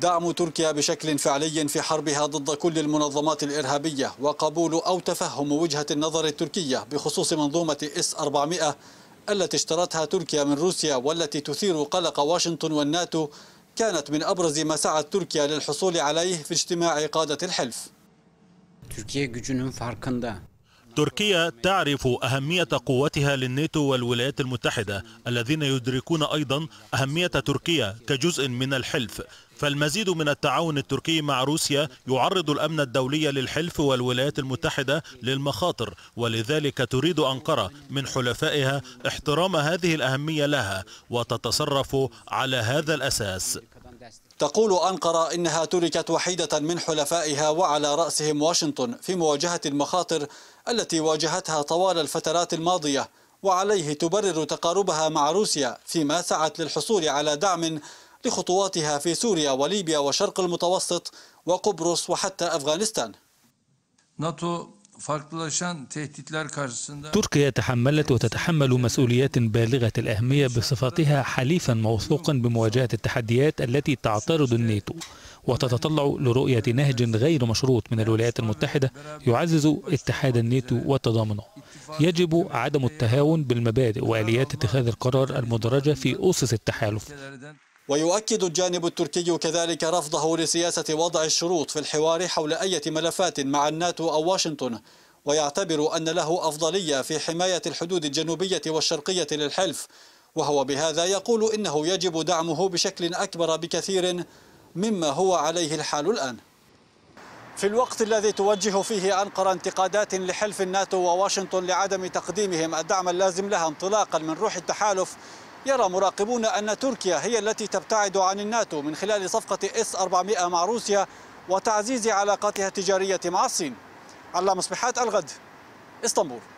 دعم تركيا بشكل فعلي في حربها ضد كل المنظمات الإرهابية وقبول أو تفهم وجهة النظر التركية بخصوص منظومة إس 400 التي اشترتها تركيا من روسيا والتي تثير قلق واشنطن والناتو كانت من أبرز ما سعت تركيا للحصول عليه في اجتماع قادة الحلف. تركيا تعرف أهمية قوتها للناتو والولايات المتحدة الذين يدركون أيضا أهمية تركيا كجزء من الحلف فالمزيد من التعاون التركي مع روسيا يعرض الأمن الدولي للحلف والولايات المتحدة للمخاطر ولذلك تريد أنقرة من حلفائها احترام هذه الأهمية لها وتتصرف على هذا الأساس تقول أنقرة إنها تركت وحيدة من حلفائها وعلى رأسهم واشنطن في مواجهة المخاطر التي واجهتها طوال الفترات الماضية وعليه تبرر تقاربها مع روسيا فيما سعت للحصول على دعم لخطواتها في سوريا وليبيا وشرق المتوسط وقبرص وحتى أفغانستان تركيا تحملت وتتحمل مسؤوليات بالغة الأهمية بصفتها حليفا موثوقا بمواجهة التحديات التي تعترض الناتو وتتطلع لرؤية نهج غير مشروط من الولايات المتحدة يعزز اتحاد الناتو وتضامنه يجب عدم التهاون بالمبادئ وآليات اتخاذ القرار المدرجة في أسس التحالف ويؤكد الجانب التركي كذلك رفضه لسياسة وضع الشروط في الحوار حول أي ملفات مع الناتو أو واشنطن ويعتبر أن له أفضلية في حماية الحدود الجنوبية والشرقية للحلف وهو بهذا يقول إنه يجب دعمه بشكل أكبر بكثير مما هو عليه الحال الآن في الوقت الذي توجه فيه أنقرة انتقادات لحلف الناتو وواشنطن لعدم تقديمهم الدعم اللازم لها انطلاقا من روح التحالف يرى مراقبون أن تركيا هي التي تبتعد عن الناتو من خلال صفقة اس 400 مع روسيا وتعزيز علاقاتها التجارية مع الصين على مصبحات الغد اسطنبول